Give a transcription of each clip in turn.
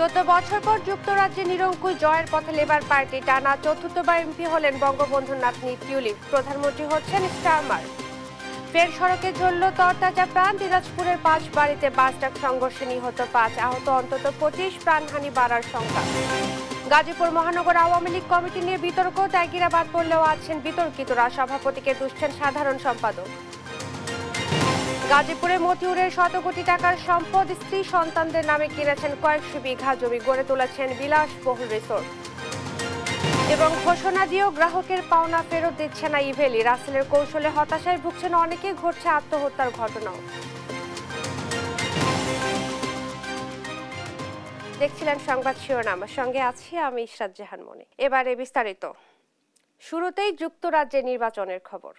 চোদ্দ বছর পর যুক্তরাজ্যে নিরঙ্কুশ জয়ের পথে লেবার পার্টি টানা চতুর্থবার এমপি হলেন বঙ্গবন্ধু নাথ নিউলিপ প্রধানমন্ত্রী হচ্ছেন স্টারমার ফের সড়কে ঝরল তরতাজা প্রাণ দিনাজপুরের পাঁচ বাড়িতে বাস ট্রাক সংঘর্ষে নিহত পাঁচ আহত অন্তত পঁচিশ প্রাণহানি বাড়ার সংখ্যা গাজীপুর মহানগর আওয়ামী লীগ কমিটি নিয়ে বিতর্ক ত্যাগিরাবাদ বাদ পড়লেও আছেন বিতর্কিতরা সভাপতিকে দুষ্ঠেন সাধারণ সম্পাদক গাজীপুরে মতিউরের শত কোটি টাকার সম্পদ স্ত্রী সন্তানদের নামে কিনেছেন কয়েকশো বিঘা জমি গড়ে তুলেছেন বিলাসবহুল রিসোর্ট এবং ঘোষণা দিয়েও গ্রাহকের পাওনা ফেরত দিচ্ছে না ইভেলি রাসেলের কৌশলে হতাশায় ভুগছেন অনেকে ঘটছে আত্মহত্যার ঘটনাও দেখছিলেন সংবাদ শিরোনাম সঙ্গে আছি আমি ইশরাত জাহান মনি এবারে বিস্তারিত শুরুতেই যুক্তরাজ্যে নির্বাচনের খবর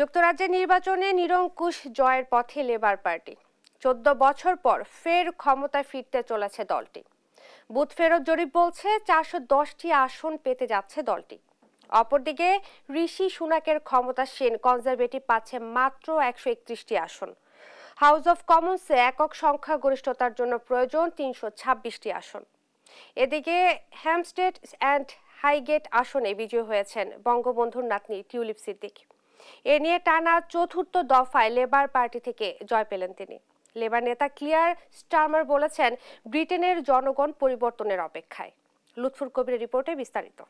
যুক্তরাজ্যের নির্বাচনে নিরঙ্কুশ জয়ের পথে লেবার পার্টি চোদ্দ বছর পর ফের ক্ষমতায় ফিরতে চলেছে দলটি বুথ ফেরত জরিপ বলছে চারশো দশটি আসন পেতে যাচ্ছে দলটি অপরদিকে ঋষি সুনাকের সেন কনজারভেটিভ পাচ্ছে মাত্র একশো একত্রিশটি আসন হাউস অফ কমন্সে একক সংখ্যাগরিষ্ঠতার জন্য প্রয়োজন তিনশো ছাব্বিশটি আসন এদিকে হ্যামস্টেড অ্যান্ড হাইগেট আসনে বিজয়ী হয়েছেন বঙ্গবন্ধুর নাতনি টিউলিপ সিদ্দিক এ নিয়ে টানা চতুর্থ দফায় লেবার পার্টি থেকে জয় পেলেন তিনি লেবার নেতা ক্লিয়ার স্টার্মার বলেছেন ব্রিটেনের জনগণ পরিবর্তনের অপেক্ষায় লুৎফুর কবিরের রিপোর্টে বিস্তারিত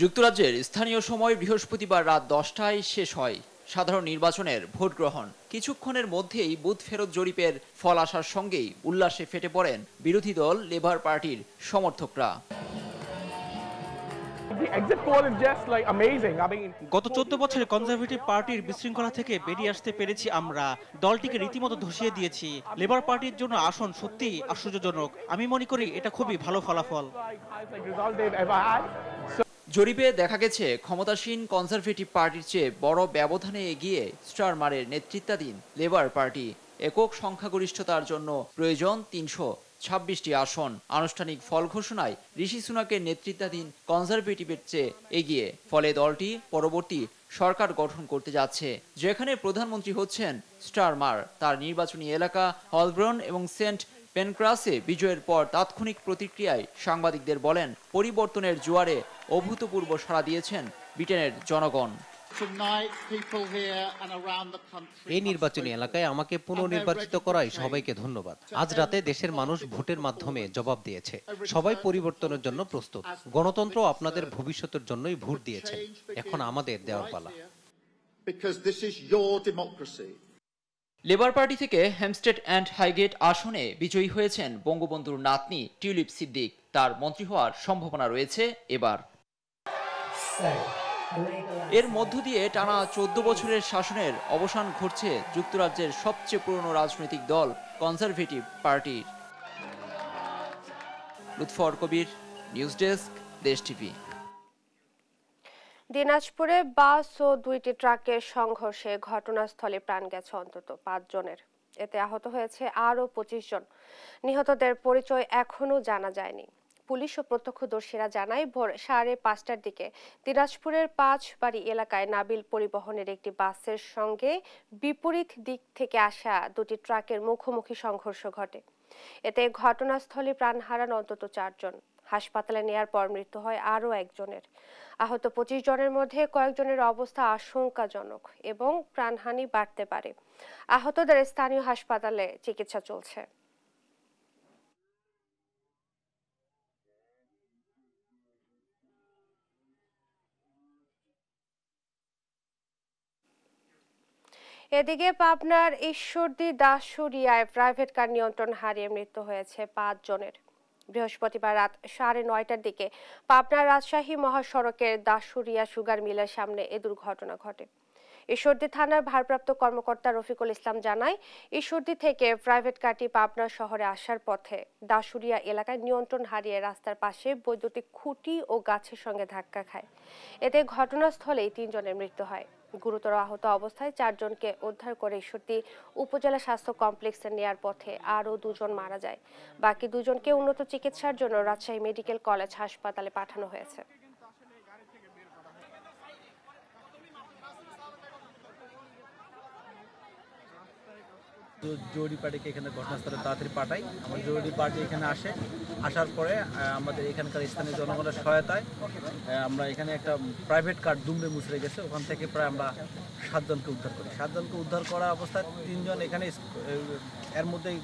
যুক্তরাজ্যের স্থানীয় সময় বৃহস্পতিবার রাত দশটায় শেষ হয় সাধারণ নির্বাচনের ভোট গ্রহণ কিছুক্ষণের মধ্যেই বুথ ফেরত জরিপের ফল আসার সঙ্গেই উল্লাসে ফেটে পড়েন বিরোধী দল লেবার পার্টির সমর্থকরা গত চোদ্দ বছরে কনজারভেটিভ পার্টির বিশৃঙ্খলা থেকে বেরিয়ে আসতে পেরেছি আমরা দলটিকে রীতিমতো ধসিয়ে দিয়েছি লেবার পার্টির জন্য আসন সত্যি আশ্চর্যজনক আমি মনে করি এটা খুবই ভালো ফলাফল জরিপে দেখা গেছে ক্ষমতাসীন কনজারভেটিভ পার্টির চেয়ে বড় ব্যবধানে এগিয়ে স্টারমারের নেতৃত্বাধীন লেবার পার্টি একক সংখ্যাগরিষ্ঠতার জন্য প্রয়োজন তিনশো ছাব্বিশটি আসন আনুষ্ঠানিক ফল ঘোষণায় ঋষি সুনাকের নেতৃত্বাধীন কনজারভেটিভের চেয়ে এগিয়ে ফলে দলটি পরবর্তী সরকার গঠন করতে যাচ্ছে যেখানে প্রধানমন্ত্রী হচ্ছেন স্টারমার তার নির্বাচনী এলাকা হলব্রন এবং সেন্ট পেনক্রাসে বিজয়ের পর তাৎক্ষণিক প্রতিক্রিয়ায় সাংবাদিকদের বলেন পরিবর্তনের জোয়ারে অভূতপূর্ব সাড়া দিয়েছেন ব্রিটেনের জনগণ এই নির্বাচনী এলাকায় আমাকে পুনর্নির্বাচিত করায় সবাইকে ধন্যবাদ আজ রাতে দেশের মানুষ ভোটের মাধ্যমে জবাব দিয়েছে সবাই পরিবর্তনের জন্য প্রস্তুত গণতন্ত্র আপনাদের ভবিষ্যতের জন্যই ভোট দিয়েছে এখন আমাদের দেওয়ার পালা লেবার পার্টি থেকে হ্যামস্টেড অ্যান্ড হাইগেট আসনে বিজয়ী হয়েছেন বঙ্গবন্ধুর নাতনি টিউলিপ সিদ্দিক তার মন্ত্রী হওয়ার সম্ভাবনা রয়েছে এবার এর মধ্য দিয়ে টানা চোদ্দ বছরের শাসনের অবসান ঘটছে যুক্তরাজ্যের সবচেয়ে পুরনো রাজনৈতিক দল কনজারভেটিভ পার্টির Lutfor Kabir news desk Desh TV দিনাজপুরে বাস ও দুইটি ট্রাকের সংঘর্ষে ঘটনাস্থলে প্রাণ গেছে অন্তত পাঁচ জনের এতে আহত হয়েছে আরও পঁচিশ জন নিহতদের পরিচয় এখনও জানা যায়নি পুলিশ ও প্রত্যক্ষদর্শীরা জানায় ভোর সাড়ে পাঁচটার দিকে দিনাজপুরের পাঁচ বাড়ি এলাকায় নাবিল পরিবহনের একটি বাসের সঙ্গে বিপরীত দিক থেকে আসা দুটি ট্রাকের মুখোমুখি সংঘর্ষ ঘটে এতে ঘটনাস্থলে প্রাণ হারান অন্তত চারজন হাসপাতালে নেয়ার পর মৃত্যু হয় আরও একজনের আহত পঁচিশ জনের মধ্যে কয়েকজনের অবস্থা আশঙ্কাজনক এবং প্রাণহানি বাড়তে পারে আহতদের স্থানীয় হাসপাতালে চিকিৎসা চলছে এদিকে পাবনার ঈশ্বরদী দাসুরিয়ায় প্রাইভেট কার নিয়ন্ত্রণ হারিয়ে মৃত্যু হয়েছে পাঁচ জনের বৃহস্পতিবার রাত সাড়ে নয়টার দিকে পাবনার রাজশাহী মহাসড়কের দাসুরিয়া সুগার মিলের সামনে এ দুর্ঘটনা ঘটে ঈশ্বরদী থানার ভারপ্রাপ্ত কর্মকর্তা রফিকুল ইসলাম জানায় ঈশ্বরদী থেকে প্রাইভেট কারটি পাবনা শহরে আসার পথে দাসুরিয়া এলাকায় নিয়ন্ত্রণ হারিয়ে রাস্তার পাশে বৈদ্যুতিক খুঁটি ও গাছের সঙ্গে ধাক্কা খায় এতে ঘটনাস্থলেই তিনজনের মৃত্যু হয় গুরুতর আহত অবস্থায় চারজনকে উদ্ধার করে ঈশ্বরদী উপজেলা স্বাস্থ্য কমপ্লেক্সে নেয়ার পথে আরও দুজন মারা যায় বাকি দুজনকে উন্নত চিকিৎসার জন্য রাজশাহী মেডিকেল কলেজ হাসপাতালে পাঠানো হয়েছে তো জরুরি পার্টিকে এখানে ঘটনাস্থলে তাড়াতাড়ি পাঠাই আমার জরুরি পার্টি এখানে আসে আসার পরে আমাদের এখানকার স্থানীয় জনগণের সহায়তায় আমরা এখানে একটা প্রাইভেট কার দুমড়ে মুচড়ে গেছে ওখান থেকে প্রায় আমরা সাতজনকে উদ্ধার করি সাতজনকে উদ্ধার করা অবস্থায় তিনজন এখানে এর মধ্যেই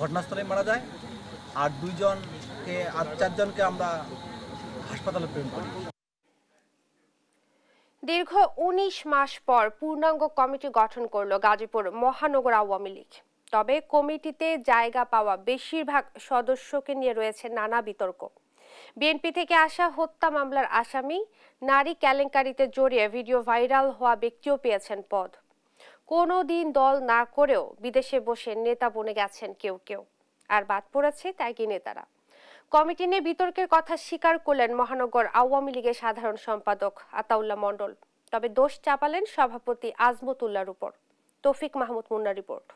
ঘটনাস্থলে মারা যায় আর দুইজনকে আর চারজনকে আমরা হাসপাতালে প্রেম করি দীর্ঘ ১৯ মাস পর পূর্ণাঙ্গ কমিটি গঠন করল গাজীপুর মহানগর আওয়ামী লীগ তবে কমিটিতে জায়গা পাওয়া বেশিরভাগ সদস্যকে নিয়ে রয়েছে নানা বিতর্ক বিএনপি থেকে আসা হত্যা মামলার আসামি নারী কেলেঙ্কারিতে জড়িয়ে ভিডিও ভাইরাল হওয়া ব্যক্তিও পেয়েছেন পদ কোনো দিন দল না করেও বিদেশে বসে নেতা বনে গেছেন কেউ কেউ আর বাদ পড়েছে ত্যাগী নেতারা কমিটি নিয়ে বিতর্কের কথা স্বীকার করলেন মহানগর আওয়ামী লীগের সাধারণ সম্পাদক আতাউল্লাহ মণ্ডল তবে দোষ চাপালেন সভাপতি আজমতুল্লাহর উপর তৌফিক মাহমুদ মুন্না রিপোর্ট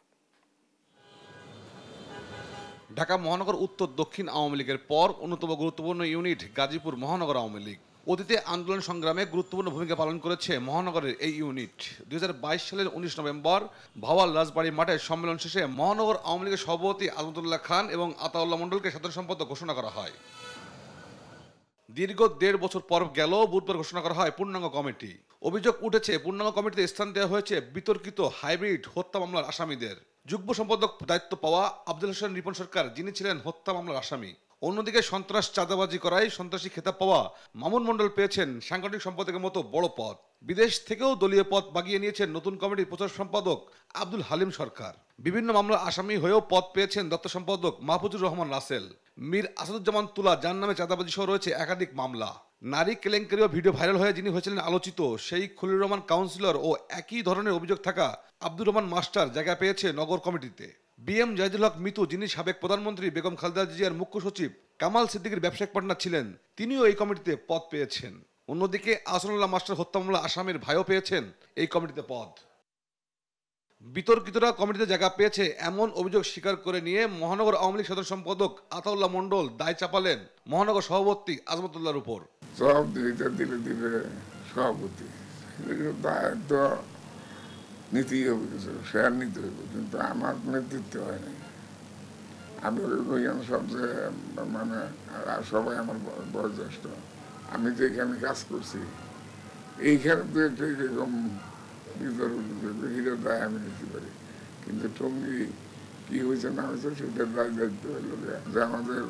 ঢাকা মহানগর উত্তর দক্ষিণ আওয়ামী লীগের পর অন্যতম গুরুত্বপূর্ণ ইউনিট গাজীপুর মহানগর আওয়ামী লীগ অতীতে আন্দোলন সংগ্রামে গুরুত্বপূর্ণ ভূমিকা পালন করেছে মহানগরের এই ইউনিট দুই সালের উনিশ নভেম্বর ভাওয়াল রাজবাড়ি মাঠে সম্মেলন শেষে মহানগর আওয়ামী লীগের সভাপতি আলমদুল্লাহ খান এবং আতাউল্লাহ মণ্ডলকে সাধারণ সম্পাদক ঘোষণা করা হয় দীর্ঘ দেড় বছর পর গেল বুধবার ঘোষণা করা হয় পূর্ণাঙ্গ কমিটি অভিযোগ উঠেছে পূর্ণাঙ্গ কমিটিতে স্থান দেওয়া হয়েছে বিতর্কিত হাইব্রিড হত্যা মামলার আসামিদের যুগ্ম সম্পাদক দায়িত্ব পাওয়া আব্দুল হোসেন রিপন সরকার যিনি ছিলেন হত্যা মামলার আসামি অন্যদিকে সন্ত্রাস চাঁদাবাজি করায় সন্ত্রাসী খেতাব পাওয়া মামুন মণ্ডল পেয়েছেন সাংগঠনিক সম্পাদকের মতো বড় পদ বিদেশ থেকেও দলীয় পদ বাগিয়ে নিয়েছেন নতুন কমিটির প্রচার সম্পাদক আব্দুল হালিম সরকার বিভিন্ন মামলার আসামি হয়েও পদ পেয়েছেন দত্ত সম্পাদক মাহফুজুর রহমান রাসেল মীর আসাদুজ্জামান তুলা যার নামে চাঁদাবাজি সহ রয়েছে একাধিক মামলা নারী কেলেঙ্কারিও ভিডিও ভাইরাল হয়ে যিনি হয়েছিলেন আলোচিত সেই খলিল রহমান কাউন্সিলর ও একই ধরনের অভিযোগ থাকা আব্দুর রহমান মাস্টার জায়গা পেয়েছে নগর কমিটিতে বি এম জাহিদুল হক মিতু যিনি সাবেক প্রধানমন্ত্রী বেগম খালেদা জিয়ার মুখ্য সচিব কামাল সিদ্দিকের ব্যবসায়িক পার্টনার ছিলেন তিনিও এই কমিটিতে পদ পেয়েছেন অন্যদিকে আসরুল্লাহ মাস্টার হত্যা মামলা আসামের ভাইও পেয়েছেন এই কমিটিতে পদ বিতর্কিতরা কমিটিতে জায়গা পেয়েছে এমন অভিযোগ স্বীকার করে নিয়ে মহানগর আওয়ামী লীগ সদর সম্পাদক আতাউল্লাহ মন্ডল দায় চাপালেন মহানগর সভাপতি আজমতুল্লাহর উপর সব দিলে দিলে সভাপতি নীতি হবে কিছু শেয়ার নিতে হবে কিন্তু আমার নেতৃত্ব হয়নি আমি ওইখানে সবচেয়ে মানে সবাই আমার বয়োজ্যেষ্ঠ আমি যে এখানে কাজ করছি এইখানে তো একটা এরকম বিতর্ক হিরো দায় আমি নিতে পারি কিন্তু টঙ্গি কী হয়েছে না হয়েছে সেটার দায় দায়িত্ব হলো যে আমাদের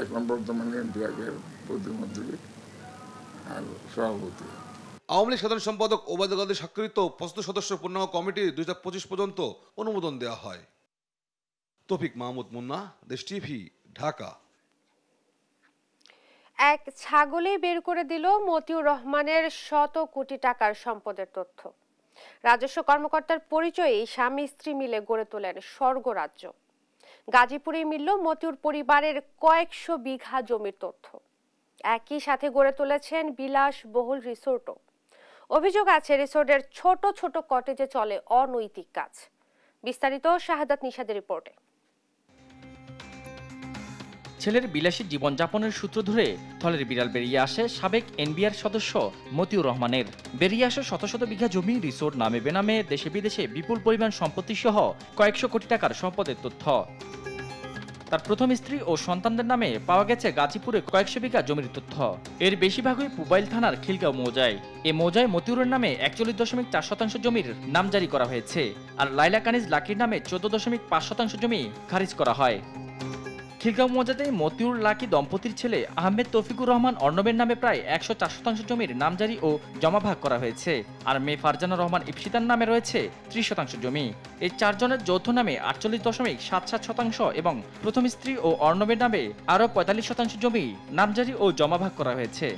এখন বর্তমানে এমপি আগের প্রতিমন্ত্রী আর সভাপতি আওয়ামী লীগ সাধারণ সম্পাদক ওবায়দ কাদের স্বাক্ষরিত পঁচাত্তর সদস্য পূর্ণাঙ্গ কমিটির দুই পর্যন্ত অনুমোদন দেওয়া হয় তফিক মাহমুদ মুন্না দেশ টিভি ঢাকা এক ছাগলে বের করে দিল মতিউর রহমানের শত কোটি টাকার সম্পদের তথ্য রাজস্ব কর্মকর্তার পরিচয়ে স্বামী স্ত্রী মিলে গড়ে তোলেন স্বর্গরাজ্য গাজীপুরে মিলল মতিউর পরিবারের কয়েকশো বিঘা জমির তথ্য একই সাথে গড়ে তুলেছেন বিলাস বহুল রিসোর্টও অভিযোগ আছে রিসোর্টের ছোট ছোট কটেজে চলে অনৈতিক কাজ বিস্তারিত শাহাদাত নিশাদের রিপোর্টে ছেলের বিলাসী জীবনযাপনের সূত্র ধরে থলের বিড়াল বেরিয়ে আসে সাবেক এনবিআর সদস্য মতিউর রহমানের বেরিয়ে আসে শত শত বিঘা জমি রিসোর্ট নামে বেনামে দেশে বিদেশে বিপুল পরিমাণ সম্পত্তি সহ কয়েকশো কোটি টাকার সম্পদের তথ্য তার প্রথম স্ত্রী ও সন্তানদের নামে পাওয়া গেছে গাজীপুরে কয়েকশো বিঘা জমির তথ্য এর বেশিরভাগই পুবাইল থানার খিলগাঁও মৌজায় এ মৌজায় মতিউরের নামে একচল্লিশ দশমিক চার শতাংশ জমির নাম জারি করা হয়েছে আর লাইলা কানিজ লাকির নামে চোদ্দ দশমিক পাঁচ শতাংশ জমি খারিজ করা হয় খিলগাঁও মজাদায় মতিউর লাকি দম্পতির ছেলে আহমেদ তফিকুর রহমান অর্ণবের নামে প্রায় একশো চার শতাংশ জমির নামজারি ও জমা ভাগ করা হয়েছে আর মেয়ে ফারজানা রহমান ইফসিতার নামে রয়েছে ত্রিশ শতাংশ জমি এই চারজনের যৌথ নামে আটচল্লিশ দশমিক সাত সাত শতাংশ এবং প্রথম স্ত্রী ও অর্ণবের নামে আরও পঁয়তাল্লিশ শতাংশ জমি নামজারি ও জমা ভাগ করা হয়েছে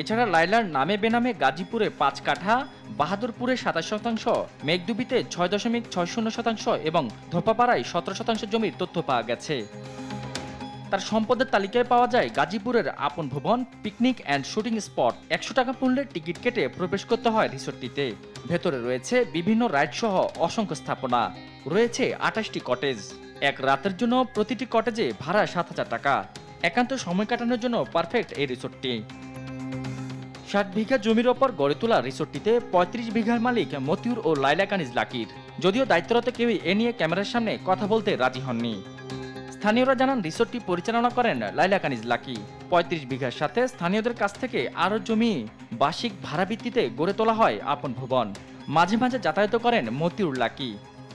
এছাড়া লাইলার নামে বেনামে গাজীপুরে পাঁচ কাঠা বাহাদুরপুরে সাতাশ শতাংশ মেঘডুবিতে ছয় দশমিক ছয় শূন্য শতাংশ এবং ধোপাপাড়ায় সতেরো শতাংশ জমির তথ্য পাওয়া গেছে তার সম্পদের তালিকায় পাওয়া যায় গাজীপুরের আপন ভবন পিকনিক অ্যান্ড শুটিং স্পট একশো টাকা মূল্যের টিকিট কেটে প্রবেশ করতে হয় রিসোর্টটিতে ভেতরে রয়েছে বিভিন্ন রাইড সহ অসংখ্য স্থাপনা রয়েছে আঠাশটি কটেজ এক রাতের জন্য প্রতিটি কটেজে ভাড়া সাত হাজার টাকা একান্ত সময় কাটানোর জন্য পারফেক্ট এই রিসোর্টটি ষাট বিঘা জমির ওপর গড়ে তোলা রিসোর্টটিতে পঁয়ত্রিশ বিঘার মালিক মতিউর ও লাইলা কানিজ লাকির যদিও দায়িত্বরত কেউই এ নিয়ে ক্যামেরার সামনে কথা বলতে রাজি হননি স্থানীয়রা জানান রিসোর্টটি পরিচালনা করেন লাইলা কানিজ লাকি পঁয়ত্রিশ বিঘার সাথে স্থানীয়দের কাছ থেকে আরও জমি বার্ষিক ভাড়া ভিত্তিতে গড়ে তোলা হয় আপন ভবন মাঝে মাঝে যাতায়াত করেন মতিউর লাকি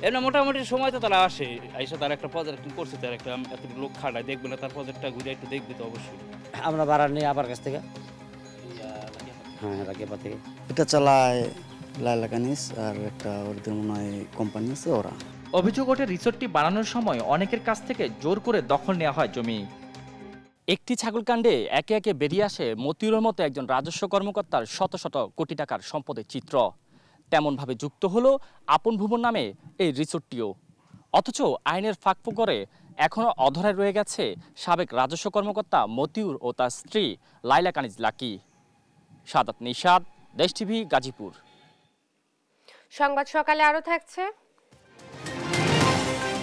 এমনি মোটামুটি সময় তো তারা আসে আইসা তারা একটা প্রজেক্ট করছে তার একটা এত লোক খাটায় দেখবে না তার প্রজেক্টটা ঘুরে একটু দেখবে তো অবশ্যই আমরা ভাড়া নিই আবার কাছ থেকে হ্যাঁ রাগেপা থেকে এটা চালায় লাইলা কানিস আর একটা ওদের মনে হয় কোম্পানি আছে ওরা অভিযোগ ওঠে রিসোর্টটি বানানোর সময় অনেকের কাছ থেকে জোর করে দখল নেওয়া হয় জমি একটি ছাগলকাণ্ডে একে একে বেরিয়ে আসে মতিউরের মতো একজন রাজস্ব কর্মকর্তার শত শত কোটি টাকার সম্পদের চিত্র তেমনভাবে যুক্ত হলো আপন ভুবন নামে এই রিসোর্টটিও অথচ আইনের ফাঁকফো করে এখনও অধরায় রয়ে গেছে সাবেক রাজস্ব কর্মকর্তা মতিউর ও তার স্ত্রী লাইলা কানিজ লাকি সাদাত নিশাদ দেশ টিভি গাজীপুর সংবাদ সকালে আরও থাকছে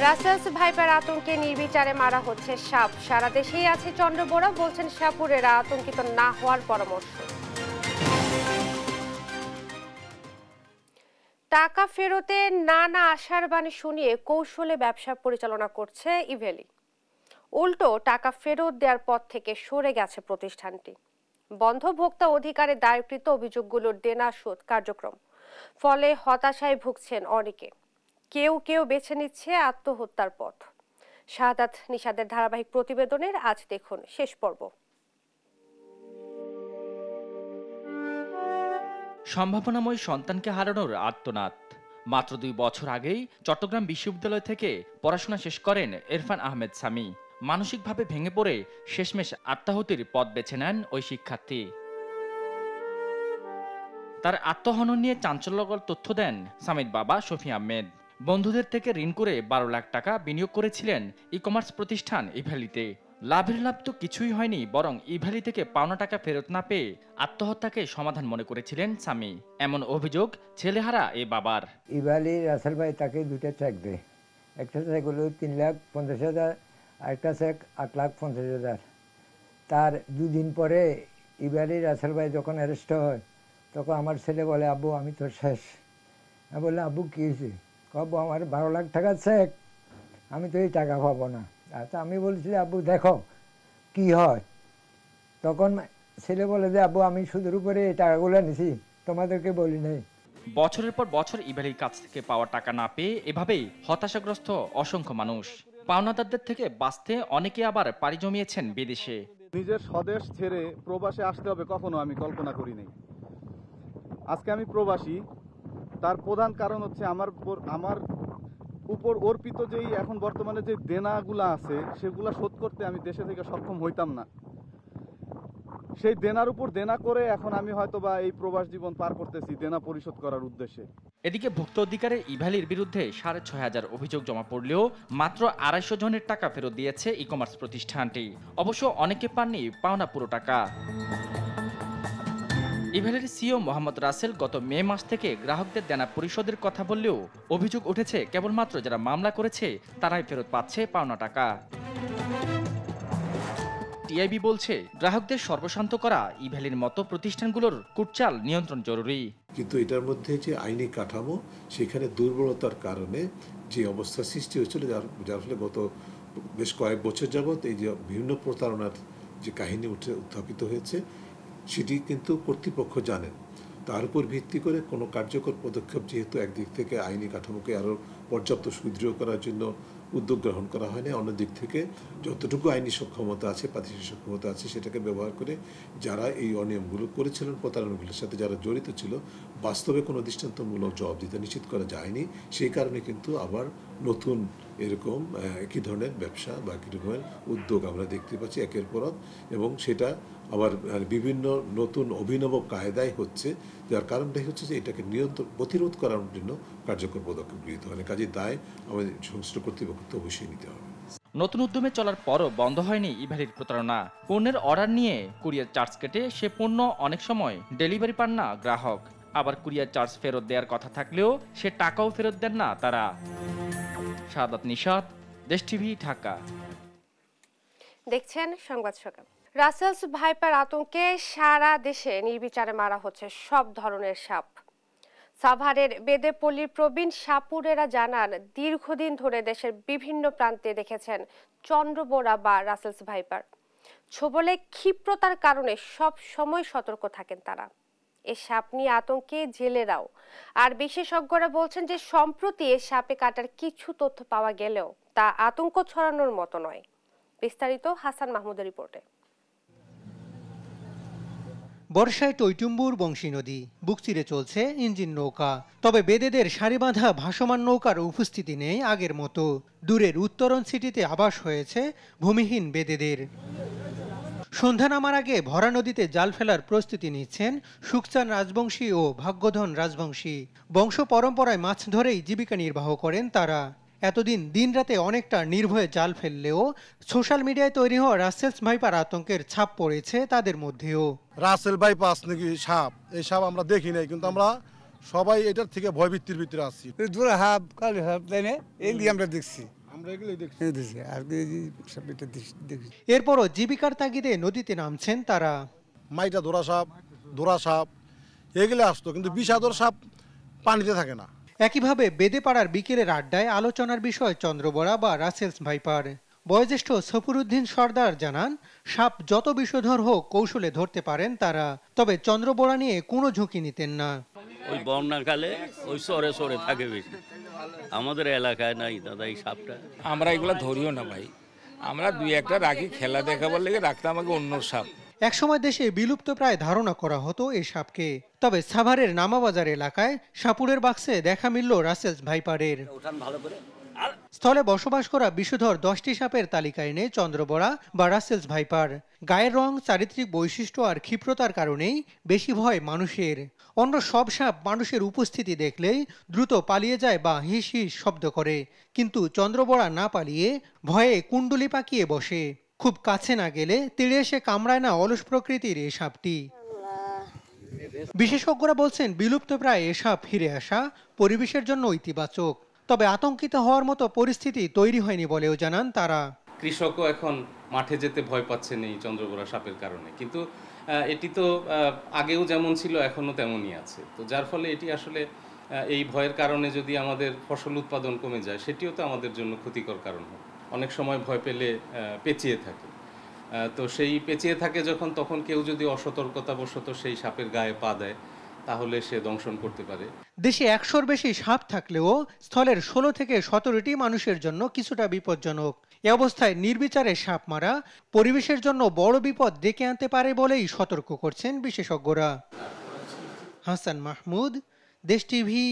রাসেলস ভাইপার আতঙ্কে নির্বিচারে মারা হচ্ছে সাপ সারা দেশেই আছে চন্দ্রবোরা বলছেন সাপুরেরা আতঙ্কিত না হওয়ার পরামর্শ টাকা ফেরতে না না বাণী শুনিয়ে কৌশলে ব্যবসা পরিচালনা করছে ইভেলি উল্টো টাকা ফেরত দেওয়ার পথ থেকে সরে গেছে প্রতিষ্ঠানটি বন্ধ ভোক্তা অধিকারে দায়েরকৃত অভিযোগগুলোর দেনা শোধ কার্যক্রম ফলে হতাশায় ভুগছেন অনেকে কেউ কেউ বেছে নিচ্ছে আত্মহত্যার পথ শাহাদাত নিষাদের ধারাবাহিক প্রতিবেদনের আজ দেখুন শেষ পর্ব সম্ভাবনাময় সন্তানকে হারানোর আত্মনাদ মাত্র দুই বছর আগেই চট্টগ্রাম বিশ্ববিদ্যালয় থেকে পড়াশোনা শেষ করেন এরফান আহমেদ সামি মানসিকভাবে ভেঙে পড়ে শেষমেশ আত্মাহুতির পথ বেছে নেন ওই শিক্ষার্থী তার আত্মহনন নিয়ে চাঞ্চল্যকর তথ্য দেন সামিদ বাবা শফি আহমেদ বন্ধুদের থেকে ঋণ করে বারো লাখ টাকা বিনিয়োগ করেছিলেন ই কমার্স প্রতিষ্ঠান ইভ্যালিতে লাভের লাভ তো কিছুই হয়নি বরং ইভ্যালি থেকে পাওনা টাকা ফেরত না পেয়ে আত্মহত্যাকে সমাধান মনে করেছিলেন স্বামী এমন অভিযোগ ছেলেহারা এ বাবার ইভ্যালি রাসেল ভাই তাকে দুটা চেক দেয় একটা চেক হলো তিন লাখ পঞ্চাশ হাজার আরেকটা আছে আট লাখ পঞ্চাশ হাজার তার দুদিন পরে এবারে রাসেল ভাই যখন অ্যারেস্ট হয় তখন আমার ছেলে বলে আব্বু আমি তো শেষ আমি বললাম আব্বু কী হয়েছে কব্বু আমার বারো লাখ টাকা চেক আমি তো এই টাকা পাবো না তা আমি বলছি আব্বু দেখো কি হয় তখন ছেলে বলে যে আব্বু আমি সুদের উপরে এই টাকাগুলো নিছি তোমাদেরকে বলি নাই বছরের পর বছর ইবারের কাছ থেকে পাওয়া টাকা না পেয়ে এভাবেই হতাশাগ্রস্ত অসংখ্য মানুষ পাওনাদারদের থেকে বাঁচতে অনেকে আবার পাড়ি জমিয়েছেন বিদেশে নিজের স্বদেশ ছেড়ে প্রবাসে আসতে হবে কখনো আমি কল্পনা করিনি আজকে আমি প্রবাসী তার প্রধান কারণ হচ্ছে আমার আমার উপর অর্পিত যেই এখন বর্তমানে যে দেনাগুলা আছে সেগুলা শোধ করতে আমি দেশে থেকে সক্ষম হইতাম না সেই দেনার উপর দেনা করে এখন আমি হয়তো বা এই প্রবাস জীবন পার করতেছি দেনা পরিশোধ করার উদ্দেশ্যে এদিকে ভুক্ত অধিকারে ইভ্যালির বিরুদ্ধে সাড়ে ছয় হাজার অভিযোগ জমা পড়লেও মাত্র আড়াইশো জনের টাকা ফেরত দিয়েছে ই কমার্স প্রতিষ্ঠানটি অবশ্য অনেকে পাননি পাওনা পুরো টাকা ইভ্যালির সিও মোহাম্মদ রাসেল গত মে মাস থেকে গ্রাহকদের দেনা পরিশোধের কথা বললেও অভিযোগ উঠেছে কেবলমাত্র যারা মামলা করেছে তারাই ফেরত পাচ্ছে পাওনা টাকা টিআইবি বলছে গ্রাহকদের সর্বশান্ত করা ইভ্যালির মতো প্রতিষ্ঠানগুলোর কুটচাল নিয়ন্ত্রণ জরুরি কিন্তু এটার মধ্যে যে আইনি কাঠামো সেখানে দুর্বলতার কারণে যে অবস্থা সৃষ্টি হয়েছিল যার যার ফলে গত বেশ কয়েক বছর যাবৎ এই যে বিভিন্ন প্রতারণার যে কাহিনী উঠে উত্থাপিত হয়েছে সেটি কিন্তু কর্তৃপক্ষ জানেন তার উপর ভিত্তি করে কোনো কার্যকর পদক্ষেপ যেহেতু একদিক থেকে আইনি কাঠামোকে আরও পর্যাপ্ত সুদৃঢ় করার জন্য উদ্যোগ গ্রহণ করা হয়নি অন্য দিক থেকে যতটুকু আইনি সক্ষমতা আছে প্রাতিষ্ঠিক সক্ষমতা আছে সেটাকে ব্যবহার করে যারা এই অনিয়মগুলো করেছিলেন প্রতারণাগুলোর সাথে যারা জড়িত ছিল বাস্তবে কোনো দৃষ্টান্তমূলক দিতে নিশ্চিত করা যায়নি সেই কারণে কিন্তু আবার নতুন এরকম একই ধরনের ব্যবসা বা একই রকমের উদ্যোগ আমরা দেখতে পাচ্ছি একের পর এবং সেটা আবার বিভিন্ন নতুন অভিনব কায়দায় হচ্ছে যার কারণটাই হচ্ছে যে এটাকে নিয়ন্ত্রণ প্রতিরোধ করার জন্য কার্যকর পদক্ষেপ গৃহীত হয় কাজে দায় আমাদের সংশ্লিষ্ট কর্তৃপক্ষ তো অবশ্যই নিতে হবে নতুন উদ্যমে চলার পরও বন্ধ হয়নি ইভারির প্রতারণা পণ্যের অর্ডার নিয়ে কুরিয়ার চার্জ কেটে সে পণ্য অনেক সময় ডেলিভারি পান না গ্রাহক আবার কুরিয়ার চার্জ ফেরত দেওয়ার কথা থাকলেও সে টাকাও ফেরত দেন না তারা সাদাত নিষাদ দেশ টিভি ঢাকা দেখছেন সংবাদ সকাল রাসেলস ভাইপার আতঙ্কে সারা দেশে নির্বিচারে মারা হচ্ছে সব ধরনের সাপ সাভারের বেদেপল্লির প্রবীণ সাপুরেরা জানান দীর্ঘদিন ধরে দেশের বিভিন্ন প্রান্তে দেখেছেন চন্দ্রবোরা বা রাসেলস ভাইপার ছোবলে ক্ষিপ্রতার কারণে সব সময় সতর্ক থাকেন তারা এ সাপ নিয়ে আতঙ্কে জেলেরাও আর বিশেষজ্ঞরা বলছেন যে সম্প্রতি এ সাপে কাটার কিছু তথ্য পাওয়া গেলেও তা আতঙ্ক ছড়ানোর মতো নয় বিস্তারিত হাসান মাহমুদের রিপোর্টে বর্ষায় টৈটুম্বুর বংশী নদী বুকচিরে চলছে ইঞ্জিন নৌকা তবে বেদেদের বাঁধা ভাসমান নৌকার উপস্থিতি নেই আগের মতো দূরের উত্তরণ সিটিতে আবাস হয়েছে ভূমিহীন বেদেদের সন্ধ্যা নামার আগে ভরা নদীতে জাল ফেলার প্রস্তুতি নিচ্ছেন সুকচান রাজবংশী ও ভাগ্যধন রাজবংশী বংশ পরম্পরায় মাছ ধরেই জীবিকা নির্বাহ করেন তারা এতদিন দিন রাতে অনেকটা নির্ভয়ে জাল ফেললেও সোশ্যাল মিডিয়ায় তৈরি হওয়া রাসেলস ভাইপার আতঙ্কের ছাপ পড়েছে তাদের মধ্যেও রাসেল ভাইপাস নাকি সাপ এই সাপ আমরা দেখি নাই কিন্তু আমরা সবাই এটার থেকে ভয়ভীতির ভিতরে আসছি দূরে হাফ কালি হাফ তাই না এগুলি আমরা দেখছি এরপরও জীবিকার তাগিদে নদীতে নামছেন তারা মাইটা ধরা সাপ ধরা সাপ এগুলো আসতো কিন্তু বিষাদর সাপ পানিতে থাকে না একইভাবে বেদেপাড়ার বিকেলের আড্ডায় আলোচনার বিষয় চন্দ্রবরা বা রাসেলস ভাইপার বয়োজ্যেষ্ঠ সফরুদ্দিন সর্দার জানান সাপ যত বিষধর হোক কৌশলে ধরতে পারেন তারা তবে চন্দ্রবরা নিয়ে কোনো ঝুঁকি নিতেন না ওই বন্যাকালে ওই সরে সরে থাকে বেশি আমাদের এলাকায় নাই দাদা এই সাপটা আমরা এগুলো ধরিও না ভাই আমরা দুই একটা রাখি খেলা দেখাবার লেগে রাখতাম আমাকে অন্য সাপ একসময় দেশে বিলুপ্ত প্রায় ধারণা করা হতো এই সাপকে তবে সাভারের নামাবাজার এলাকায় সাপুরের বাক্সে দেখা মিলল রাসেলস ভাইপারের স্থলে বসবাস করা বিষধর দশটি সাপের তালিকায় এনে চন্দ্রবরা বা রাসেলস ভাইপার গায়ের রং চারিত্রিক বৈশিষ্ট্য আর ক্ষিপ্রতার কারণেই বেশি ভয় মানুষের অন্য সব সাপ মানুষের উপস্থিতি দেখলেই দ্রুত পালিয়ে যায় বা হিস হিস শব্দ করে কিন্তু চন্দ্রবরা না পালিয়ে ভয়ে কুণ্ডলি পাকিয়ে বসে খুব কাছে না গেলে তেড়ে এসে কামড়ায় না অলস প্রকৃতির এ সাপটি বিশেষজ্ঞরা বলছেন বিলুপ্ত প্রায় এ সাপ ফিরে আসা পরিবেশের জন্য ইতিবাচক তবে আতঙ্কিত হওয়ার মতো পরিস্থিতি তৈরি হয়নি বলেও জানান তারা কৃষকও এখন মাঠে যেতে ভয় পাচ্ছেন এই চন্দ্রগোড়া সাপের কারণে কিন্তু এটি তো আগেও যেমন ছিল এখনও তেমনই আছে তো যার ফলে এটি আসলে এই ভয়ের কারণে যদি আমাদের ফসল উৎপাদন কমে যায় সেটিও তো আমাদের জন্য ক্ষতিকর কারণ হবে অনেক সময় ভয় পেলে পেঁচিয়ে থাকে তো সেই পেঁচিয়ে থাকে যখন তখন কেউ যদি অসতর্কতাবশত সেই সাপের গায়ে পা দেয় তাহলে সে দংশন করতে পারে দেশে একশোর বেশি সাপ থাকলেও স্থলের ষোলো থেকে সতেরোটি মানুষের জন্য কিছুটা বিপজ্জনক এ অবস্থায় নির্বিচারে সাপ মারা পরিবেশের জন্য বড় বিপদ ডেকে আনতে পারে বলেই সতর্ক করছেন বিশেষজ্ঞরা হাসান মাহমুদ দেশ টিভি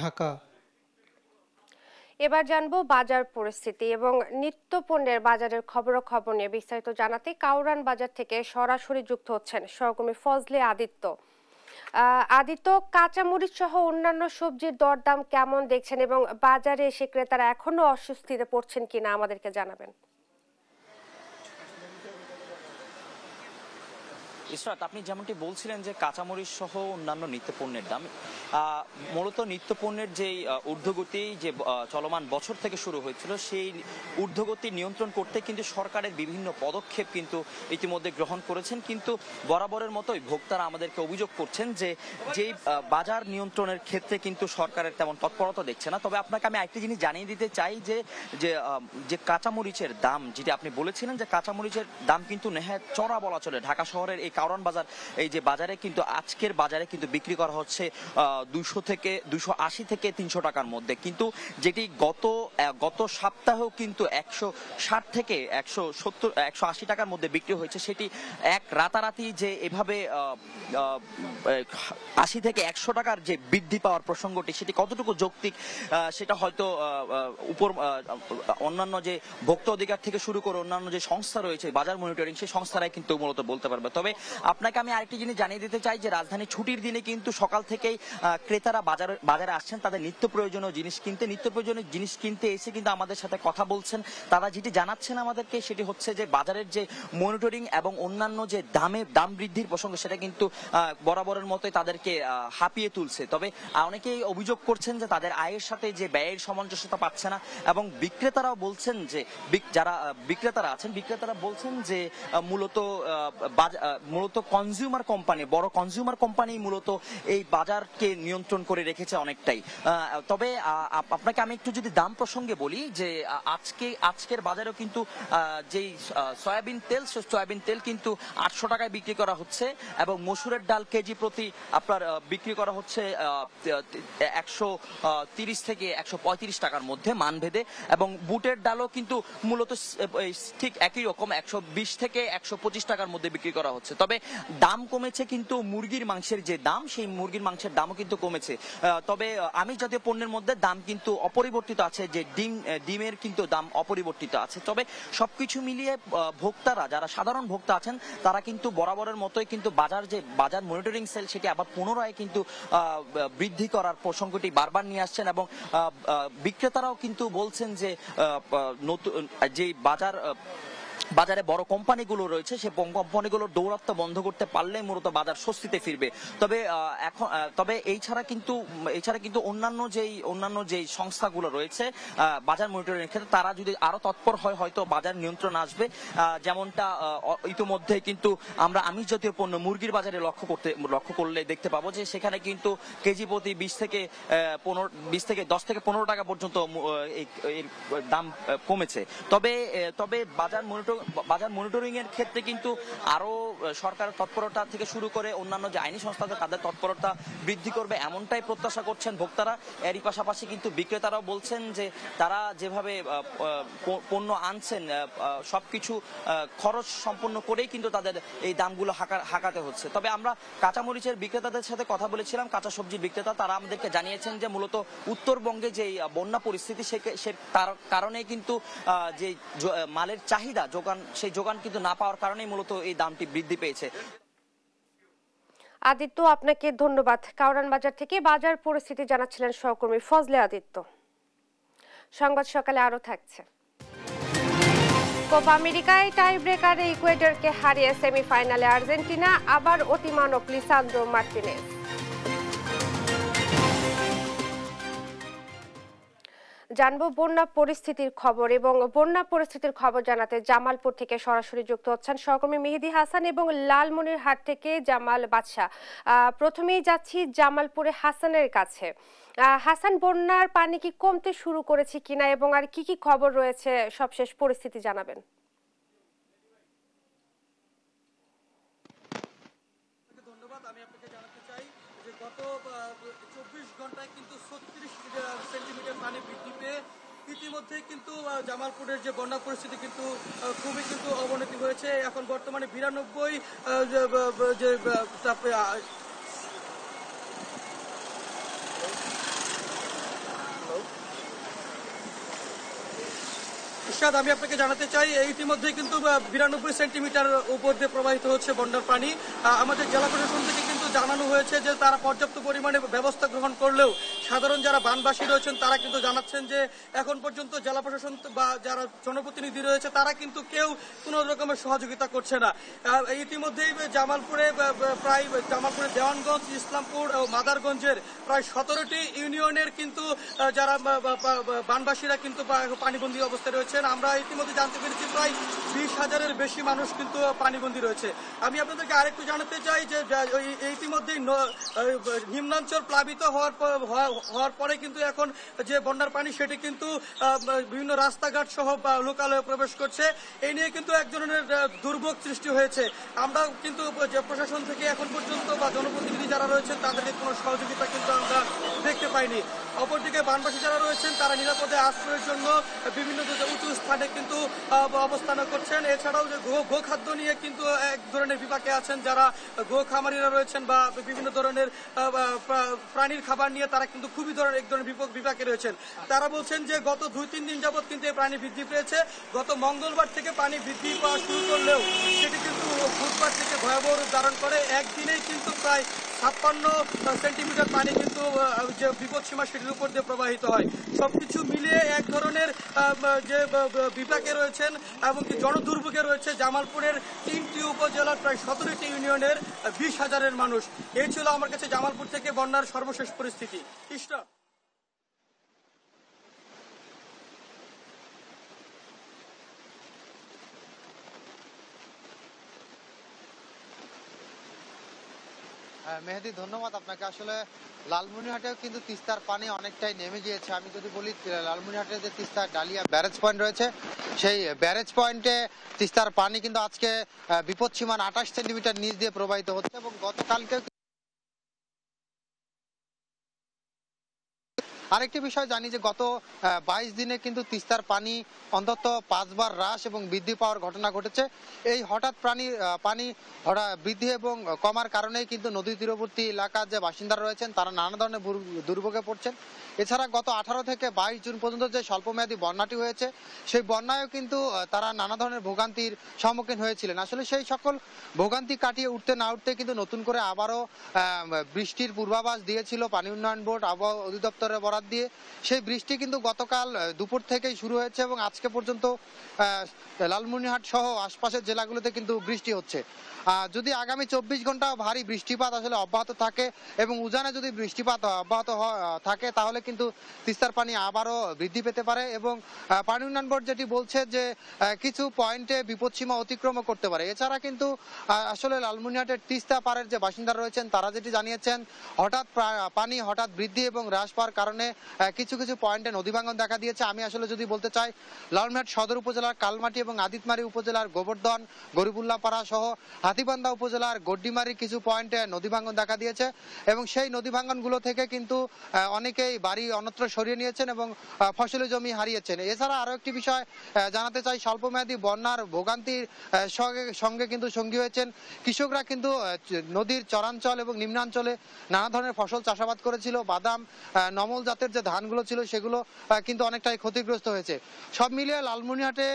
ঢাকা এবার জানবো বাজার পরিস্থিতি এবং নিত্য পণ্যের বাজারের খবর খবর নিয়ে বিস্তারিত জানাতে কাউরান বাজার থেকে সরাসরি যুক্ত হচ্ছেন সহকর্মী ফজলে আদিত্য আদিত্য কাঁচামরিচ সহ অন্যান্য সবজির দরদাম কেমন দেখছেন এবং বাজারে এসে ক্রেতারা এখনো অস্বস্তিতে পড়ছেন কিনা আমাদেরকে জানাবেন ইসরাত আপনি যেমনটি বলছিলেন যে কাঁচামরিচ সহ অন্যান্য নিত্যপণ্যের দাম মূলত নিত্যপণ্যের যেই ঊর্ধ্বগতি যে চলমান বছর থেকে শুরু হয়েছিল সেই ঊর্ধ্বগতি নিয়ন্ত্রণ করতে কিন্তু সরকারের বিভিন্ন পদক্ষেপ কিন্তু ইতিমধ্যে গ্রহণ করেছেন কিন্তু বরাবরের মতোই ভোক্তারা আমাদেরকে অভিযোগ করছেন যে যেই বাজার নিয়ন্ত্রণের ক্ষেত্রে কিন্তু সরকারের তেমন তৎপরতা দেখছে না তবে আপনাকে আমি একটি জিনিস জানিয়ে দিতে চাই যে যে কাঁচামরিচের দাম যেটি আপনি বলেছিলেন যে কাঁচামরিচের দাম কিন্তু নেহায় চড়া বলা চলে ঢাকা শহরের এই কারণ বাজার এই যে বাজারে কিন্তু আজকের বাজারে কিন্তু বিক্রি করা হচ্ছে দুশো থেকে দুশো আশি থেকে তিনশো টাকার মধ্যে কিন্তু যেটি গত গত সপ্তাহেও কিন্তু একশো ষাট থেকে একশো সত্তর একশো আশি টাকার মধ্যে বিক্রি হয়েছে সেটি এক রাতারাতি যে এভাবে আশি থেকে একশো টাকার যে বৃদ্ধি পাওয়ার প্রসঙ্গটি সেটি কতটুকু যৌক্তিক সেটা হয়তো উপর অন্যান্য যে ভোক্তা অধিকার থেকে শুরু করে অন্যান্য যে সংস্থা রয়েছে বাজার মনিটরিং সেই সংস্থারাই কিন্তু মূলত বলতে পারবে তবে আপনাকে আমি আরেকটি জিনিস জানিয়ে দিতে চাই যে রাজধানী ছুটির দিনে কিন্তু সকাল থেকেই ক্রেতারা বাজার বাজারে আসছেন তাদের নিত্য প্রয়োজনীয় জিনিস কিনতে নিত্য প্রয়োজনীয় জিনিস কিনতে এসে কিন্তু আমাদের সাথে কথা বলছেন তারা যেটি জানাচ্ছেন আমাদেরকে সেটি হচ্ছে যে বাজারের যে মনিটরিং এবং অন্যান্য যে দামে দাম বৃদ্ধির প্রসঙ্গ সেটা কিন্তু বরাবরের মতোই তাদেরকে হাঁপিয়ে তুলছে তবে অনেকেই অভিযোগ করছেন যে তাদের আয়ের সাথে যে ব্যয়ের সামঞ্জস্যতা পাচ্ছে না এবং বিক্রেতারাও বলছেন যে যারা বিক্রেতারা আছেন বিক্রেতারা বলছেন যে মূলত মূলত কনজিউমার কোম্পানি বড় কনজিউমার কোম্পানি মূলত এই বাজারকে নিয়ন্ত্রণ করে রেখেছে অনেকটাই তবে আপনাকে আমি একটু যদি দাম প্রসঙ্গে বলি যে আজকে আজকের বাজারেও কিন্তু যেই সয়াবিন তেল সয়াবিন তেল কিন্তু আটশো টাকায় বিক্রি করা হচ্ছে এবং মসুরের ডাল কেজি প্রতি আপনার বিক্রি করা হচ্ছে একশো তিরিশ থেকে একশো পঁয়ত্রিশ টাকার মধ্যে মানভেদে এবং বুটের ডালও কিন্তু মূলত ঠিক একই রকম একশো বিশ থেকে একশো পঁচিশ টাকার মধ্যে বিক্রি করা হচ্ছে তবে দাম কমেছে কিন্তু মুরগির মাংসের যে দাম সেই মুরগির মাংসের দামও কিন্তু কমেছে তবে আমি জাতীয় পণ্যের মধ্যে দাম কিন্তু অপরিবর্তিত আছে যে ডিম ডিমের কিন্তু দাম অপরিবর্তিত আছে তবে সবকিছু মিলিয়ে ভোক্তারা যারা সাধারণ ভোক্তা আছেন তারা কিন্তু বরাবরের মতোই কিন্তু বাজার যে বাজার মনিটরিং সেল সেটি আবার পুনরায় কিন্তু বৃদ্ধি করার প্রসঙ্গটি বারবার নিয়ে আসছেন এবং বিক্রেতারাও কিন্তু বলছেন যে নতুন যে বাজার বাজারে বড় কোম্পানিগুলো রয়েছে সে কোম্পানিগুলোর দৌরাত্ম বন্ধ করতে পারলে মূলত বাজার স্বস্তিতে ফিরবে তবে এখন তবে এই ছাড়া কিন্তু এছাড়া কিন্তু অন্যান্য যেই অন্যান্য যেই সংস্থাগুলো রয়েছে বাজার মনিটরিং ক্ষেত্রে তারা যদি আরো তৎপর হয় হয়তো বাজার নিয়ন্ত্রণ আসবে যেমনটা ইতিমধ্যে কিন্তু আমরা আমিষ জাতীয় পণ্য মুরগির বাজারে লক্ষ্য করতে লক্ষ্য করলে দেখতে পাবো যে সেখানে কিন্তু কেজি প্রতি বিশ থেকে পনেরো বিশ থেকে দশ থেকে পনেরো টাকা পর্যন্ত দাম কমেছে তবে তবে বাজার মনিটর বাজার মনিটরিং এর ক্ষেত্রে কিন্তু আরো সরকার তৎপরতা থেকে শুরু করে অন্যান্য যে আইনি সংস্থা তাদের তৎপরতা বৃদ্ধি করবে এমনটাই প্রত্যাশা করছেন ভোক্তারা এরই পাশাপাশি কিন্তু বিক্রেতারাও বলছেন যে তারা যেভাবে পণ্য আনছেন সবকিছু খরচ সম্পন্ন করেই কিন্তু তাদের এই দামগুলো হাঁকাতে হচ্ছে তবে আমরা কাঁচামরিচের বিক্রেতাদের সাথে কথা বলেছিলাম কাঁচা সবজি বিক্রেতা তারা আমাদেরকে জানিয়েছেন যে মূলত উত্তরবঙ্গে যে বন্যা পরিস্থিতি সে তার কারণে কিন্তু যে মালের চাহিদা যোগান সেই যোগান কিন্তু না পাওয়ার কারণেই মূলত এই দামটি বৃদ্ধি পেয়েছে আদিত্য আপনাকে ধন্যবাদ কাউরান বাজার থেকে বাজার পরিস্থিতি জানাচ্ছিলেন সহকর্মী ফজলে আদিত্য সংবাদ সকালে আরও থাকছে কোপা আমেরিকায় টাই ব্রেকারে ইকুয়েডরকে হারিয়ে সেমিফাইনালে আর্জেন্টিনা আবার অতিমানক লিসান্দ্রো মার্টিনেস জানবো বন্যা পরিস্থিতির খবর এবং বন্যা পরিস্থিতির খবর জানাতে জামালপুর থেকে সরাসরি যুক্ত হচ্ছেন সহকর্মী মেহেদি হাসান এবং লালমনির হাট থেকে জামাল বাদশাহ প্রথমেই যাচ্ছি জামালপুরে হাসানের কাছে হাসান বন্যার পানি কি কমতে শুরু করেছে কিনা এবং আর কি কি খবর রয়েছে সবশেষ পরিস্থিতি জানাবেন আমি আপনাকে জানাতে চাই যে গত চব্বিশ ঘন্টায় কিন্তু সত্যি সেন্টিমিটার পানি বৃদ্ধি পেয়ে ইতিমধ্যেই কিন্তু জামালপুরের যে বন্যা পরিস্থিতি কিন্তু খুবই কিন্তু অবনতি হয়েছে এখন বর্তমানে বিরানব্বই যে আমি আপনাকে জানাতে চাই ইতিমধ্যে কিন্তু বিরানব্বই সেন্টিমিটার উপর দিয়ে প্রবাহিত হচ্ছে বন্যার পানি আমাদের জেলা প্রশাসন থেকে কিন্তু জানানো হয়েছে যে তারা পর্যাপ্ত পরিমাণে ব্যবস্থা গ্রহণ করলেও সাধারণ যারা বানবাসী রয়েছেন তারা কিন্তু জানাচ্ছেন যে এখন পর্যন্ত জেলা প্রশাসন বা যারা জনপ্রতিনিধি রয়েছে তারা কিন্তু কেউ কোনো রকমের সহযোগিতা করছে না ইতিমধ্যেই জামালপুরে প্রায় জামালপুরের দেওয়ানগঞ্জ ইসলামপুর ও মাদারগঞ্জের প্রায় সতেরোটি ইউনিয়নের কিন্তু যারা বানবাসীরা কিন্তু পানিবন্দী অবস্থায় রয়েছেন আমরা ইতিমধ্যে জানতে পেরেছি প্রায় বিশ হাজারের বেশি মানুষ কিন্তু পানিবন্দী রয়েছে আমি আপনাদেরকে আরেকটু জানাতে চাই যে ইতিমধ্যেই নিম্নাঞ্চল প্লাবিত হওয়ার হওয়ার পরে কিন্তু এখন যে বন্যার পানি সেটি কিন্তু বিভিন্ন রাস্তাঘাট সহ লোকালয়ে প্রবেশ করছে এই নিয়ে কিন্তু এক ধরনের দুর্ভোগ সৃষ্টি হয়েছে আমরা কিন্তু প্রশাসন থেকে এখন পর্যন্ত বা জনপ্রতিনিধি যারা রয়েছেন তাদের কোনো সহযোগিতা কিন্তু আমরা দেখতে পাইনি অপরদিকে বানবাসী যারা রয়েছেন তারা নিরাপদে আশ্রয়ের জন্য বিভিন্ন উঁচু স্থানে কিন্তু অবস্থান করছেন এছাড়াও যে গো খাদ্য নিয়ে কিন্তু এক ধরনের বিপাকে আছেন যারা গো খামারিরা রয়েছেন বা বিভিন্ন ধরনের পানির খাবার নিয়ে তারা কিন্তু খুবই ধরনের এক ধরনের বিপদ বিপাকে রয়েছেন তারা বলছেন যে গত দুই তিন দিন যাবত কিন্তু এই প্রাণী বৃদ্ধি পেয়েছে গত মঙ্গলবার থেকে পানি বৃদ্ধি পাওয়া শুরু করলেও সেটি কিন্তু বুধবার থেকে ভয়াবহ রূপ ধারণ করে একদিনেই কিন্তু প্রায় ছাপ্পান্ন সেন্টিমিটার পানি কিন্তু যে সীমা সেটির উপর দিয়ে প্রবাহিত হয় সবকিছু মিলিয়ে এক ধরনের যে বিপাকে রয়েছেন এমনকি জনদুর্ভোগে রয়েছে জামালপুরের তিনটি উপজেলার প্রায় সতেরোটি ইউনিয়নের বিশ হাজারের মানুষ এই ছিল আমার কাছে জামালপুর থেকে বন্যার সর্বশেষ পরিস্থিতি ইস্টা মেহেদি ধন্যবাদ আপনাকে আসলে লালমনিরহাটেও কিন্তু তিস্তার পানি অনেকটাই নেমে গিয়েছে আমি যদি বলি লালমনিরহাটের যে তিস্তার ডালিয়া ব্যারেজ পয়েন্ট রয়েছে সেই ব্যারেজ পয়েন্টে তিস্তার পানি কিন্তু আজকে বিপদ সীমান আঠাশ সেন্টিমিটার নিচ দিয়ে প্রবাহিত হচ্ছে এবং গতকালকেও আরেকটি বিষয় জানি যে গত বাইশ দিনে কিন্তু তিস্তার পানি অন্তত পাঁচবার হ্রাস এবং বৃদ্ধি পাওয়ার ঘটনা ঘটেছে এই হঠাৎ প্রাণী পানি বৃদ্ধি এবং কমার কারণেই কিন্তু নদী তীরবর্তী এলাকার যে বাসিন্দারা রয়েছেন তারা নানা ধরনের দুর্ভোগে পড়ছেন এছাড়া গত আঠারো থেকে বাইশ জুন পর্যন্ত যে স্বল্পমেয়াদী বন্যাটি হয়েছে সেই বন্যায়ও কিন্তু তারা নানা ধরনের ভোগান্তির সম্মুখীন হয়েছিলেন আসলে সেই সকল ভোগান্তি কাটিয়ে উঠতে না উঠতে কিন্তু নতুন করে আবারও বৃষ্টির পূর্বাভাস দিয়েছিল পানি উন্নয়ন বোর্ড আবহাওয়া অধিদপ্তরের বরাদ দিয়ে সেই বৃষ্টি কিন্তু গতকাল দুপুর থেকেই শুরু হয়েছে এবং আজকে পর্যন্ত লালমনিহাট সহ আশপাশের জেলাগুলোতে কিন্তু বৃষ্টি হচ্ছে যদি আগামী চব্বিশ ঘন্টা ভারী বৃষ্টিপাত আসলে অব্যাহত থাকে এবং উজানে যদি বৃষ্টিপাত অব্যাহত থাকে তাহলে কিন্তু তিস্তার পানি আবারও বৃদ্ধি পেতে পারে এবং পানি উন্নয়ন বোর্ড যেটি বলছে যে কিছু পয়েন্টে বিপদসীমা অতিক্রম করতে পারে এছাড়া কিন্তু আসলে লালমুনিয়াটের তিস্তা পাড়ের যে বাসিন্দারা রয়েছেন তারা যেটি জানিয়েছেন হঠাৎ পানি হঠাৎ বৃদ্ধি এবং হ্রাস পাওয়ার কারণে কিছু কিছু পয়েন্টে নদী ভাঙন দেখা দিয়েছে আমি আসলে যদি বলতে চাই লালমুনিয়াট সদর উপজেলার কালমাটি এবং আদিতমারি উপজেলার গোবর্ধন গরিবুল্লাপাড়া সহ হাতিবান্ধা উপজেলার গড্ডিমারি কিছু পয়েন্টে নদী ভাঙন দেখা দিয়েছে এবং সেই নদী ভাঙনগুলো থেকে কিন্তু অনেকেই বাড়ি বাড়ি অন্যত্র সরিয়ে নিয়েছেন এবং ফসলের জমি হারিয়েছেন এছাড়া আরও একটি বিষয় জানাতে চাই স্বল্পমেয়াদী বন্যার ভোগান্তির সঙ্গে কিন্তু সঙ্গী হয়েছেন কৃষকরা কিন্তু নদীর চরাঞ্চল এবং নিম্নাঞ্চলে নানা ধরনের ফসল চাষাবাদ করেছিল বাদাম নমল জাতের যে ধানগুলো ছিল সেগুলো কিন্তু অনেকটাই ক্ষতিগ্রস্ত হয়েছে সব মিলিয়ে লালমনিহাটে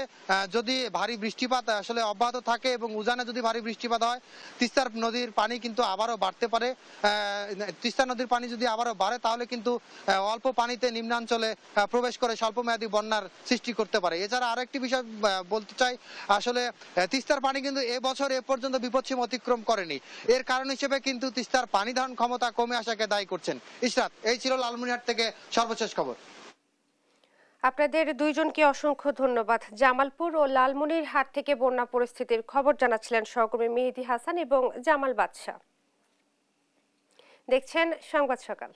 যদি ভারী বৃষ্টিপাত আসলে অব্যাহত থাকে এবং উজানে যদি ভারী বৃষ্টিপাত হয় তিস্তার নদীর পানি কিন্তু আবারও বাড়তে পারে তিস্তা নদীর পানি যদি আবারও বাড়ে তাহলে কিন্তু অল্প পানিতে নিম্নাঞ্চলে প্রবেশ করে স্বল্প মেয়াদী বন্যার সৃষ্টি করতে পারে এছাড়া আরো একটি বিষয় বলতে চাই আসলে তিস্তার পানি কিন্তু এবছর এ পর্যন্ত বিপদসীম অতিক্রম করেনি এর কারণ হিসেবে কিন্তু তিস্তার পানি ধারণ ক্ষমতা কমে আসাকে দায়ী করছেন ইসরাত এই ছিল লালমনিহাট থেকে সর্বশেষ খবর আপনাদের দুইজনকে অসংখ্য ধন্যবাদ জামালপুর ও লালমনির হাট থেকে বন্যা পরিস্থিতির খবর জানাচ্ছিলেন সহকর্মী মেহেদি হাসান এবং জামাল বাদশাহ দেখছেন সংবাদ সকাল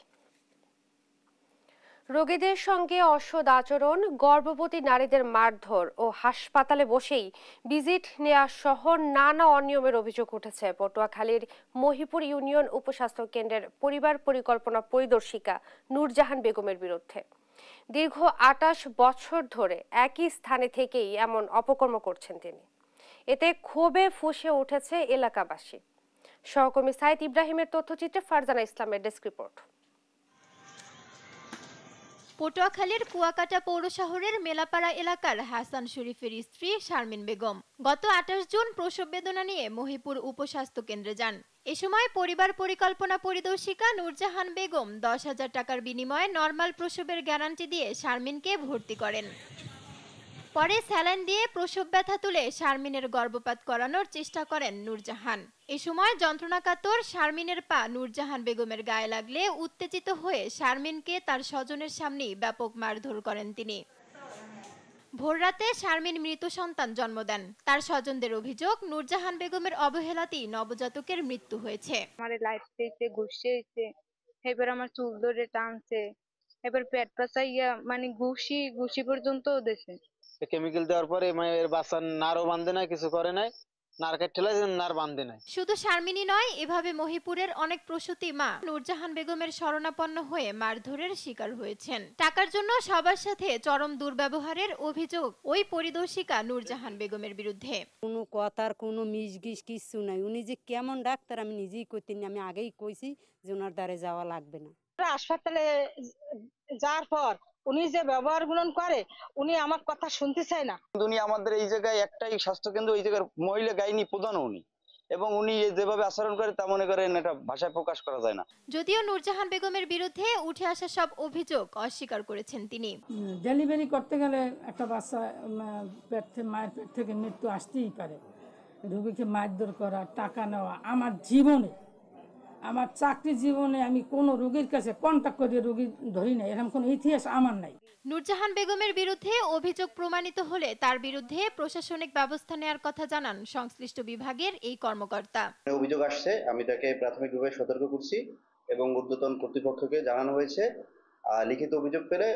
রোগীদের সঙ্গে অসদ আচরণ গর্ভবতী নারীদের মারধর ও হাসপাতালে বসেই ভিজিট নেয়া সহ নানা অনিয়মের অভিযোগ উঠেছে পটুয়াখালীর মহিপুর ইউনিয়ন উপস্বাস্থ্য কেন্দ্রের পরিবার পরিকল্পনা পরিদর্শিকা নূরজাহান বেগমের বিরুদ্ধে দীর্ঘ আটাশ বছর ধরে একই স্থানে থেকেই এমন অপকর্ম করছেন তিনি এতে ক্ষোভে ফুসে উঠেছে এলাকাবাসী সহকর্মী সাইদ ইব্রাহিমের তথ্যচিত্রে ফারজানা ইসলামের ডেস্ক রিপোর্ট পটুয়াখালীর কুয়াকাটা পৌর শহরের মেলাপাড়া এলাকার হাসান শরীফের স্ত্রী শারমিন বেগম গত আঠাশ জুন প্রসব বেদনা নিয়ে মহিপুর উপস্বাস্থ্য কেন্দ্রে যান এ সময় পরিবার পরিকল্পনা পরিদর্শিকা নূরজাহান বেগম দশ হাজার টাকার বিনিময়ে নর্মাল প্রসবের গ্যারান্টি দিয়ে শারমিনকে ভর্তি করেন পরে স্যালাইন দিয়ে প্রসব ব্যথা তুলে শারমিনের গর্ভপাত করানোর চেষ্টা করেন নূরজাহান এ সময় যন্ত্রণাকাতর শারমিনের পা নূরজাহান বেগমের গায়ে লাগলে উত্তেজিত হয়ে শারমিনকে তার স্বজনের সামনেই ব্যাপক মারধর করেন তিনি রাতে শারমিন মৃত সন্তান জন্ম দেন তার স্বজনদের অভিযোগ নূরজাহান বেগমের অবহেলাতেই নবজাতকের মৃত্যু হয়েছে আমার লাইফ ঘুষে ঘুষিয়েছে এবার আমার চুল ধরে টানছে এবার পেট পাচাইয়া মানে ঘুষি ঘুষি পর্যন্ত দেশে কেমিক্যাল দেওয়ার পরে মানে এর বাচ্চা নারও বাঁধে না কিছু করে নাই নারকের ঠেলায় নার বাঁধে নাই শুধু শারমিনি নয় এভাবে মহিপুরের অনেক প্রসূতি মা নূরজাহান বেগমের শরণাপন্ন হয়ে মারধরের শিকার হয়েছেন টাকার জন্য সবার সাথে চরম দুর্ব্যবহারের অভিযোগ ওই পরিদর্শিকা নূরজাহান বেগমের বিরুদ্ধে কোনো কথার কোনো মিসগিস কিছু নাই উনি যে কেমন ডাক্তার আমি নিজেই করতেন আমি আগেই কইছি যে ওনার দ্বারে যাওয়া লাগবে না হাসপাতালে যাওয়ার পর উনি যে ব্যবহার গুণন করে উনি আমার কথা শুনতে চায় না উনি আমাদের এই জায়গায় একটাই স্বাস্থ্য কেন্দ্র এই জায়গার মহিলা গাইনি প্রধান উনি এবং উনি যেভাবে আচরণ করে তা মনে করেন এটা ভাষায় প্রকাশ করা যায় না যদিও নূরজাহান বেগমের বিরুদ্ধে উঠে আসা সব অভিযোগ অস্বীকার করেছেন তিনি ডেলিভারি করতে গেলে একটা বাচ্চা পেট থেকে মায়ের পেট থেকে মৃত্যু আসতেই পারে রোগীকে মারধর করা টাকা নেওয়া আমার জীবনে আমার চাকরি জীবনে আমি কোনো রোগীর কাছে কন্ট্যাক্ট করে রোগী ধরি নাই এরকম কোনো ইতিহাস আমার নাই নূরজাহান বেগমের বিরুদ্ধে অভিযোগ প্রমাণিত হলে তার বিরুদ্ধে প্রশাসনিক ব্যবস্থা নেওয়ার কথা জানান সংশ্লিষ্ট বিভাগের এই কর্মকর্তা অভিযোগ আসছে আমি তাকে প্রাথমিকভাবে সতর্ক করছি এবং ঊর্ধ্বতন কর্তৃপক্ষকে জানানো হয়েছে লিখিত অভিযোগ পেলে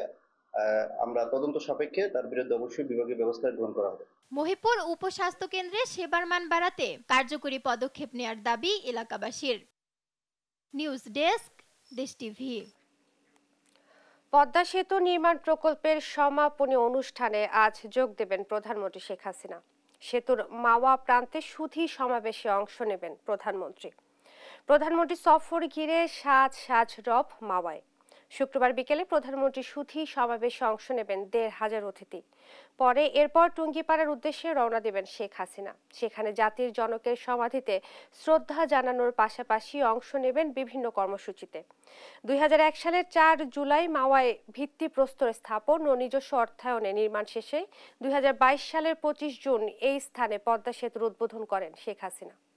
আমরা তদন্ত সাপেক্ষে তার বিরুদ্ধে অবশ্যই বিভাগীয় ব্যবস্থা গ্রহণ করা হবে মহিপুর উপস্বাস্থ্য কেন্দ্রে সেবার মান বাড়াতে কার্যকরী পদক্ষেপ নেয়ার দাবি এলাকাবাসীর news desk Desh TV Padma সেতু নির্মাণ প্রকল্পের সমাপনী অনুষ্ঠানে আজ যোগ দেবেন প্রধানমন্ত্রী শেখ হাসিনা সেতুর মাওয়া প্রান্তে সুধী সমাবেশে অংশ নেবেন প্রধানমন্ত্রী প্রধানমন্ত্রী সফর ঘিরে সাজ সাজ রব মাওয়ায় শুক্রবার বিকেলে প্রধানমন্ত্রী সুথি সমাবেশে অংশ নেবেন দেড় হাজার অতিথি পরে এরপর টুঙ্গিপাড়ার উদ্দেশ্যে রওনা দেবেন শেখ হাসিনা সেখানে জাতির জনকের সমাধিতে শ্রদ্ধা জানানোর পাশাপাশি অংশ নেবেন বিভিন্ন কর্মসূচিতে দুই সালের চার জুলাই মাওয়ায় ভিত্তিপ্রস্তর স্থাপন ও নিজস্ব অর্থায়নে নির্মাণ শেষে দুই সালের পঁচিশ জুন এই স্থানে পদ্মা সেতুর উদ্বোধন করেন শেখ হাসিনা